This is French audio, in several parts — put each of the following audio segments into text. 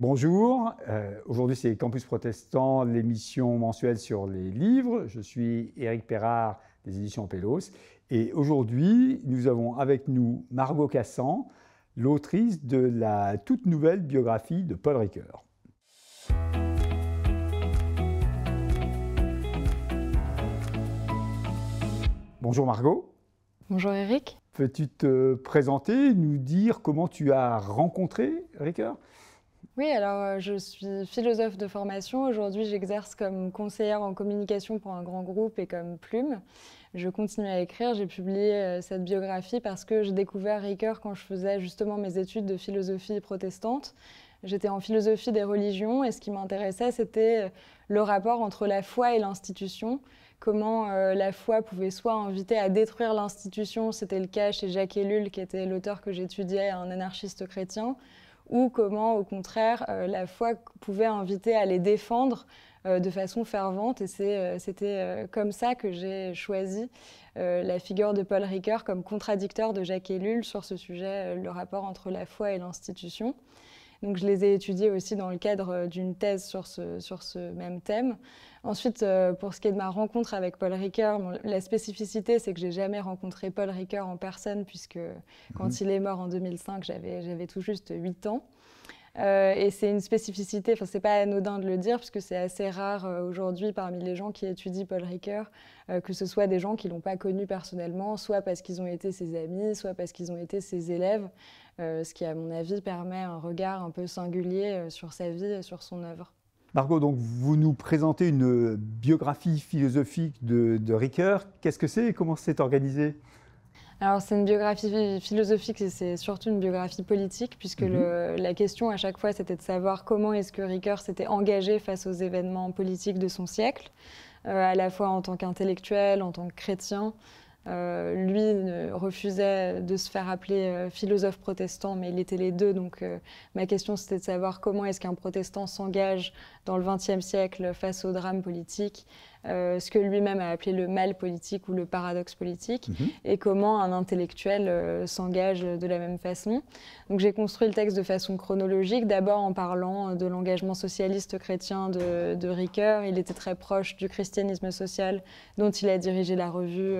Bonjour, euh, aujourd'hui c'est Campus Protestant, l'émission mensuelle sur les livres. Je suis Éric Perrard des éditions Pelos. et aujourd'hui nous avons avec nous Margot Cassan, l'autrice de la toute nouvelle biographie de Paul Ricoeur. Bonjour Margot. Bonjour Éric. Peux-tu te présenter, nous dire comment tu as rencontré Ricoeur oui, alors euh, je suis philosophe de formation. Aujourd'hui, j'exerce comme conseillère en communication pour un grand groupe et comme plume. Je continue à écrire. J'ai publié euh, cette biographie parce que j'ai découvert Ricoeur quand je faisais justement mes études de philosophie protestante. J'étais en philosophie des religions et ce qui m'intéressait, c'était euh, le rapport entre la foi et l'institution. Comment la foi pouvait soit inviter à détruire l'institution, c'était le cas chez Jacques Ellul, qui était l'auteur que j'étudiais, un anarchiste chrétien, ou comment, au contraire, euh, la foi pouvait inviter à les défendre euh, de façon fervente. Et euh, c'était comme ça que j'ai choisi la figure de Paul Ricoeur comme contradicteur de Jacques Ellul sur ce sujet, le rapport entre la foi et l'institution. Donc je les ai étudiés aussi dans le cadre euh, d'une thèse sur ce, même thème. Ensuite, euh, pour ce qui est de ma rencontre avec Paul Ricoeur, la spécificité, c'est que j'ai jamais rencontré Paul Ricoeur en personne, puisque mhm. quand il est mort en 2005, j'avais tout juste 8 ans. Euh, et c'est une spécificité, enfin c'est pas anodin de le dire, puisque c'est assez rare aujourd'hui parmi les gens qui étudient Paul Ricoeur, que ce soit des gens qui l'ont pas connu personnellement, soit parce qu'ils ont été ses amis, soit parce qu'ils ont été ses élèves. Euh, ce qui, à mon avis, permet un regard un peu singulier euh, sur sa vie et sur son œuvre. Margot, donc vous nous présentez une biographie philosophique de, de Ricoeur. Qu'est-ce que c'est et comment c'est organisé c'est une biographie philosophique et c'est surtout une biographie politique puisque mhm. la question à chaque fois c'était de savoir comment est-ce que Ricoeur s'était engagé face aux événements politiques de son siècle, euh, à la fois en tant qu'intellectuel, en tant que chrétien, euh, lui refusait de se faire appeler euh, philosophe protestant, mais il était les deux. Donc euh, ma question, c'était de savoir comment est-ce qu'un protestant s'engage dans le XXe siècle face au drame politique euh, ce que lui-même a appelé le mal politique ou le paradoxe politique, mhm. et comment un intellectuel euh, s'engage de la même façon. Donc j'ai construit le texte de façon chronologique, d'abord en parlant euh, de l'engagement socialiste chrétien de, Ricoeur. Il était très proche du christianisme social dont il a dirigé la revue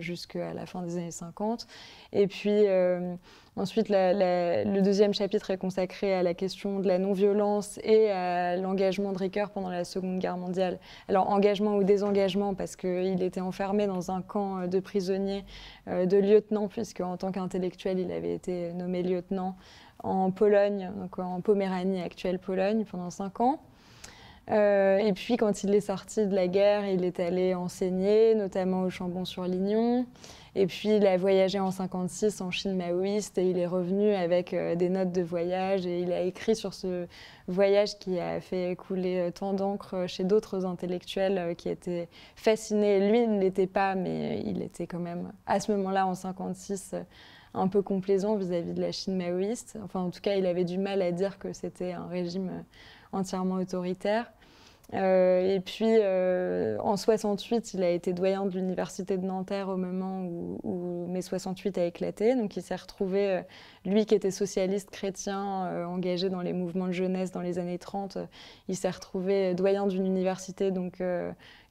jusqu'à la fin des années 50. Et puis Ensuite, le deuxième chapitre est consacré à la question de la non-violence et à euh, l'engagement de Ricoeur pendant la Seconde Guerre mondiale. Alors, engagement ou désengagement, parce qu'il était enfermé dans un camp euh, de prisonniers, euh, de lieutenant, puisque en tant qu'intellectuel, il avait été nommé lieutenant en Pologne, donc en Poméranie, actuelle Pologne, pendant cinq ans. Euh, et puis quand il est sorti de la guerre, il est allé enseigner, notamment au Chambon-sur-Lignon. Et puis il a voyagé en 56 en Chine maoïste et il est revenu avec euh, des notes de voyage et il a écrit sur ce voyage qui a fait couler euh, tant d'encre chez d'autres intellectuels qui étaient fascinés. Lui ne l'était pas, mais il était quand même à ce moment-là en 56 un peu complaisant vis à -vis de la Chine maoïste. Enfin, en tout cas, il avait du mal à dire que c'était un régime entièrement autoritaire. Euh, et puis euh, en 68, il a été doyen de l'université de Nanterre au moment où, mai 68 a éclaté. Donc il s'est retrouvé, euh, lui qui était socialiste chrétien, engagé dans les mouvements de jeunesse dans les années 30, il s'est retrouvé doyen d'une université donc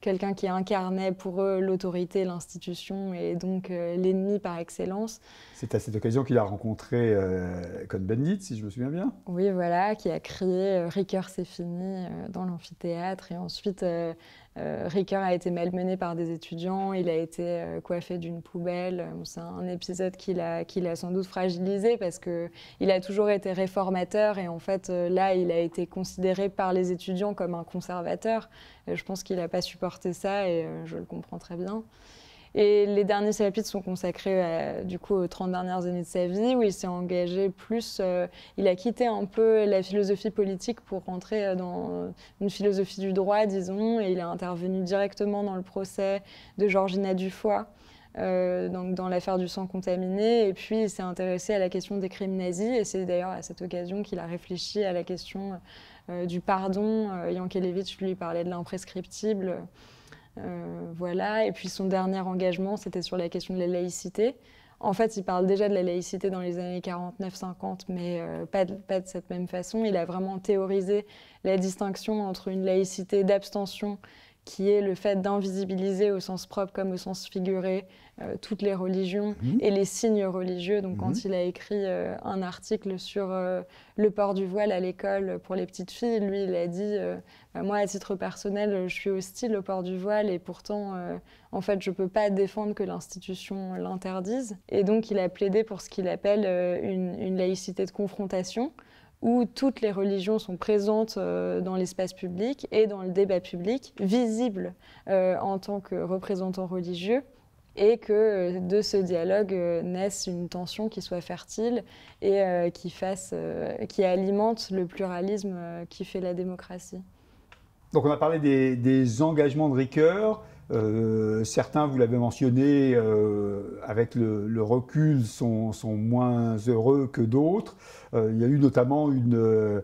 quelqu'un qui incarnait pour eux l'autorité, l'institution et donc euh, l'ennemi par excellence. C'est à cette occasion qu'il a rencontré euh, Cohn-Bendit, si je me souviens bien. Oui, voilà, qui a crié euh, Ricoeur, c'est fini dans l'amphithéâtre et ensuite euh, a été malmené par des étudiants, il a été euh, coiffé d'une poubelle. C'est un épisode qui l'a, sans doute fragilisé parce qu'il a toujours été réformateur et en fait euh, là il a été considéré par les étudiants comme un conservateur. Euh, je pense qu'il n'a pas supporté ça et je le comprends très bien. Et les derniers chapitres sont consacrés euh, du coup aux 30 dernières années de sa vie, où il s'est engagé plus, euh, il a quitté un peu la philosophie politique pour rentrer euh, dans une philosophie du droit, disons, et il a intervenu directement dans le procès de Georgina Dufoy. donc dans l'affaire du sang contaminé. Et puis, il s'est intéressé à la question des crimes nazis. Et c'est d'ailleurs à cette occasion qu'il a réfléchi à la question du pardon. Euh, Yankelevitch lui parlait de l'imprescriptible. Euh, voilà. Et puis son dernier engagement, c'était sur la question de la laïcité. En fait, il parle déjà de la laïcité dans les années 49-50, mais euh, pas, de, cette même façon. Il a vraiment théorisé la distinction entre une laïcité d'abstention qui est le fait d'invisibiliser au sens propre comme au sens figuré euh, toutes les religions mhm. et les signes religieux. Donc quand mhm. il a écrit euh, un article sur euh, le port du voile à l'école pour les petites filles, lui il a dit bah, moi à titre personnel je suis hostile au port du voile et pourtant en fait je ne peux pas défendre que l'institution l'interdise. Et donc il a plaidé pour ce qu'il appelle une laïcité de confrontation où toutes les religions sont présentes euh, dans l'espace public et dans le débat public, visibles euh, en tant que représentants religieux et que euh, de ce dialogue naisse une tension qui soit fertile et qui, fasse, qui alimente le pluralisme qui fait la démocratie. Donc on a parlé des, des engagements de Ricoeur. Euh, certains, vous l'avez mentionné, euh, avec le, recul, sont, moins heureux que d'autres. Euh, il y a eu notamment une,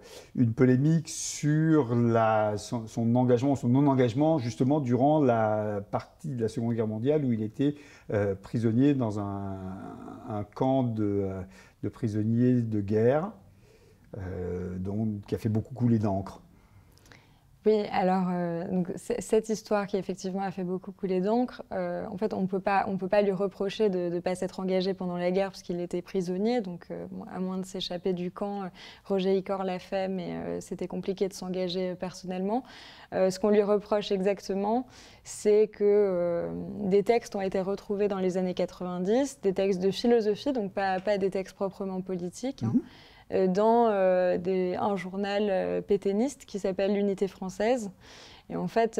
polémique sur la, son, engagement, son non-engagement, justement, durant la partie de la Seconde Guerre mondiale où il était prisonnier dans un, camp de, de, prisonniers de guerre, donc, qui a fait beaucoup couler d'encre. Oui, alors euh, cette histoire qui effectivement a fait beaucoup couler d'encre, euh, en fait on ne peut pas lui reprocher de ne pas s'être engagé pendant la guerre parce qu'il était prisonnier, donc euh, à moins de s'échapper du camp, Roger Icor l'a fait, mais c'était compliqué de s'engager personnellement. ce qu'on lui reproche exactement, c'est que des textes ont été retrouvés dans les années 90, des textes de philosophie, donc pas, pas des textes proprement politiques. Hein. Mm-hmm. Euh, dans euh, un journal euh, pétainiste qui s'appelle l'Unité française. Et en fait,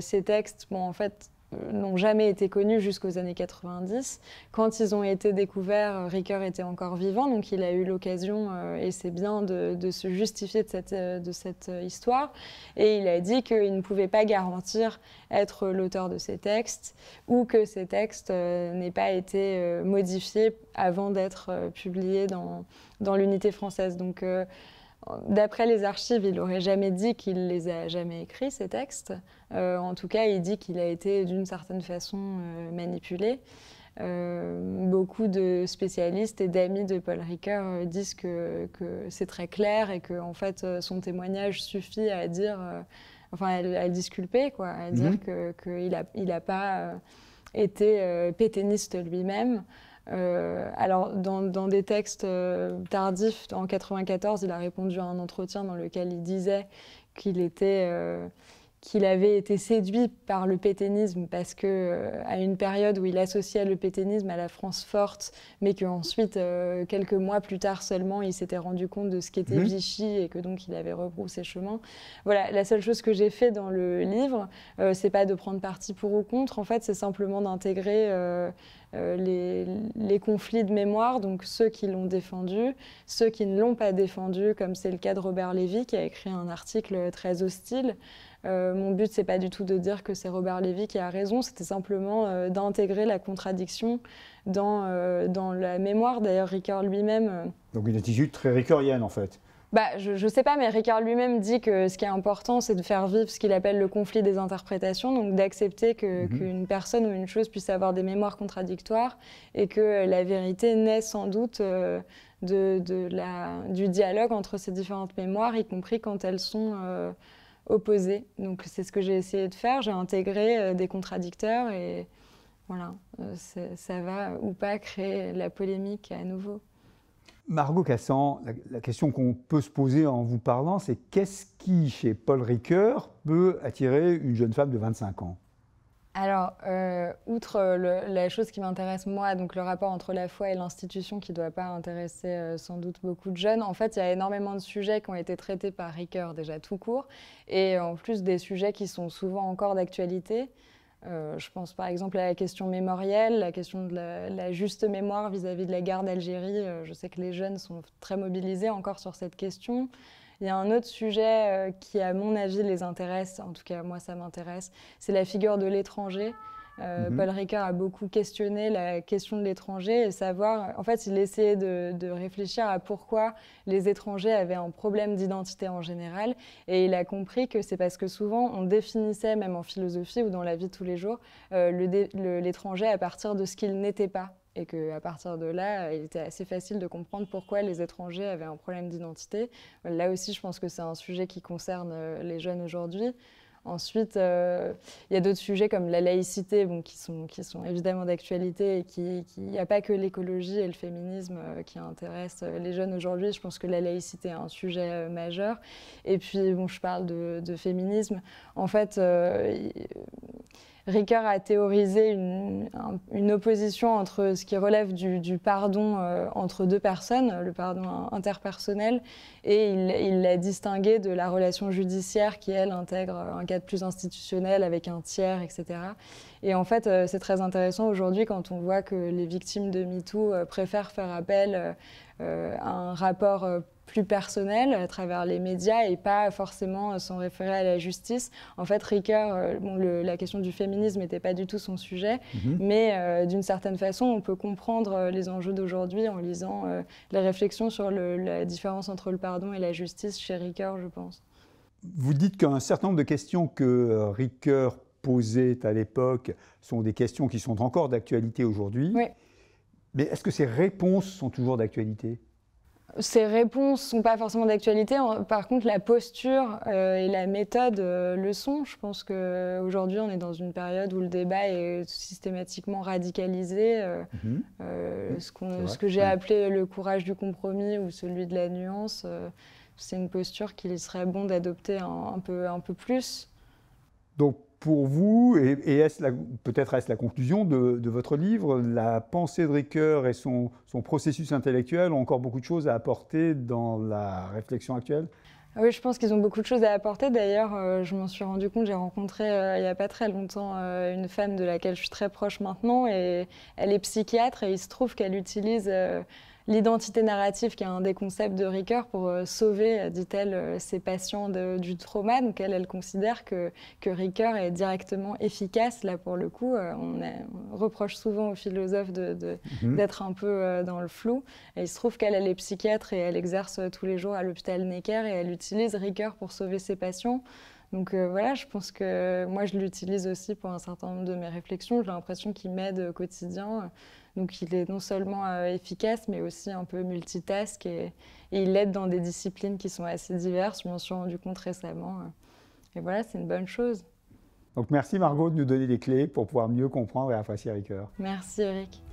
ces textes, bon, en fait, euh, n'ont jamais été connus jusqu'aux années 90. Quand ils ont été découverts, euh, Ricoeur était encore vivant, donc il a eu l'occasion, euh, et c'est bien, de, se justifier de cette, histoire. Et il a dit qu'il ne pouvait pas garantir être l'auteur de ces textes ou que ces textes n'aient pas été modifiés avant d'être publiés dans, l'unité française. Donc D'après les archives, il n'aurait jamais dit qu'il les a jamais écrits, ces textes. Euh, en tout cas, il dit qu'il a été d'une certaine façon euh, manipulé. Euh, beaucoup de spécialistes et d'amis de Paul Ricoeur disent que, c'est très clair et que en fait, son témoignage suffit à dire, enfin, à, disculper, quoi, à dire mhm. qu'il n'a pas été péténiste lui-même. Euh, alors, dans, des textes euh, tardifs, en 1994, il a répondu à un entretien dans lequel il disait qu'il était euh, qu'il avait été séduit par le péténisme parce que euh, à une période où il associait le péténisme à la France forte, mais qu'ensuite, euh, quelques mois plus tard seulement, il s'était rendu compte de ce qu'était mhm. Vichy et que donc il avait rebroussé chemin. Voilà, la seule chose que j'ai fait dans le livre, euh, c'est pas de prendre parti pour ou contre, en fait, c'est simplement d'intégrer les, les, conflits de mémoire, donc ceux qui l'ont défendu, ceux qui ne l'ont pas défendu, comme c'est le cas de Robert Lévy qui a écrit un article très hostile. Euh, mon but, c'est pas du tout de dire que c'est Robert Lévy qui a raison, c'était simplement euh, d'intégrer la contradiction dans, euh, dans la mémoire. D'ailleurs, Ricard lui-même. Donc une attitude très ricœurienne en fait. Bah, je ne sais pas, mais Ricard lui-même dit que ce qui est important, c'est de faire vivre ce qu'il appelle le conflit des interprétations, donc d'accepter mhm. qu'une personne ou une chose puisse avoir des mémoires contradictoires et que la vérité naît sans doute de, la, du dialogue entre ces différentes mémoires, y compris quand elles sont opposé. Donc c'est ce que j'ai essayé de faire. J'ai intégré euh, des contradicteurs et voilà, euh, ça va ou pas créer la polémique à nouveau. Margot Cassan, la, la question qu'on peut se poser en vous parlant, c'est qu'est-ce qui, chez Paul Ricoeur, peut attirer une jeune femme de 25 ans alors, euh, outre la chose qui m'intéresse moi, donc le rapport entre la foi et l'institution qui ne doit pas intéresser euh, sans doute beaucoup de jeunes, en fait, il y a énormément de sujets qui ont été traités par Ricoeur déjà tout court, et en plus des sujets qui sont souvent encore d'actualité. Euh, je pense par exemple à la question mémorielle, la question de la, juste mémoire vis à -vis de la guerre d'Algérie. je sais que les jeunes sont très mobilisés encore sur cette question. Il y a un autre sujet euh, qui, à mon avis, les intéresse, en tout cas moi ça m'intéresse, c'est la figure de l'étranger. Euh, mhm. Paul Ricard a beaucoup questionné la question de l'étranger et savoir, en fait, il essayait de, réfléchir à pourquoi les étrangers avaient un problème d'identité en général. Et il a compris que c'est parce que souvent on définissait, même en philosophie ou dans la vie de tous les jours, euh, l'étranger à partir de ce qu'il n'était pas. Et qu'à partir de là, il était assez facile de comprendre pourquoi les étrangers avaient un problème d'identité. Là aussi, je pense que c'est un sujet qui concerne euh, les jeunes aujourd'hui. Ensuite, euh, il y a d'autres sujets comme la laïcité, bon, qui, sont, qui sont évidemment d'actualité et qui, il n'y a pas que l'écologie et le féminisme euh, qui intéressent les jeunes aujourd'hui. Je pense que la laïcité est un sujet majeur. Et puis, bon, je parle de, féminisme. En fait, Ricoeur a théorisé une, opposition entre ce qui relève du, pardon euh, entre deux personnes, le pardon interpersonnel, et il l'a distingué de la relation judiciaire qui, elle, intègre un cadre plus institutionnel avec un tiers, etc. Et en fait, euh, c'est très intéressant aujourd'hui quand on voit que les victimes de MeToo euh, préfèrent faire appel à un rapport plus personnel à travers les médias et pas forcément euh, s'en référer à la justice. En fait, Ricoeur, euh, la question du féminisme n'était pas du tout son sujet, mhm. mais euh, d'une certaine façon, on peut comprendre les enjeux d'aujourd'hui en lisant les réflexions sur la différence entre le pardon et la justice chez Ricoeur, je pense. Vous dites qu'un certain nombre de questions que Ricoeur posait à l'époque sont des questions qui sont encore d'actualité aujourd'hui. Oui. Mais est-ce que ces réponses sont toujours d'actualité ces réponses sont pas forcément d'actualité. Par contre, la posture euh, et la méthode euh, le sont. Je pense qu'aujourd'hui, on est dans une période où le débat est systématiquement radicalisé. Euh, mhm. ce, ce, que j'ai appelé le courage du compromis ou celui de la nuance, c'est une posture qu'il serait bon d'adopter un, un, peu, un peu plus. Donc, pour vous, et, peut-être est-ce la conclusion de, votre livre, la pensée de Ricoeur et son, son, processus intellectuel ont encore beaucoup de choses à apporter dans la réflexion actuelle ah oui, je pense qu'ils ont beaucoup de choses à apporter. D'ailleurs, euh, je m'en suis rendu compte, j'ai rencontré euh, il n'y a pas très longtemps euh, une femme de laquelle je suis très proche maintenant, et elle est psychiatre, et il se trouve qu'elle utilise l'identité narrative, qui est un des concepts de Ricoeur, pour euh, sauver, euh, dit-elle, euh, ses patients du trauma. Donc elle, elle considère que, que Ricoeur est directement efficace. Là, pour le coup, on, reproche souvent aux philosophes mhm. d'être un peu dans le flou. Et il se trouve qu'elle, est psychiatre et elle exerce tous les jours à l'hôpital Necker et elle utilise Ricoeur pour sauver ses patients. Donc euh, voilà, je pense que moi, je l'utilise aussi pour un certain nombre de mes réflexions. J'ai l'impression qu'il m'aide au quotidien. Donc il est non seulement euh, efficace, mais aussi un peu multitask et, il aide dans des disciplines qui sont assez diverses. Je m'en suis rendu compte récemment. Et voilà, c'est une bonne chose. Donc merci Margot de nous donner les clés pour pouvoir mieux comprendre et apprécier Ricœur. Merci Eric.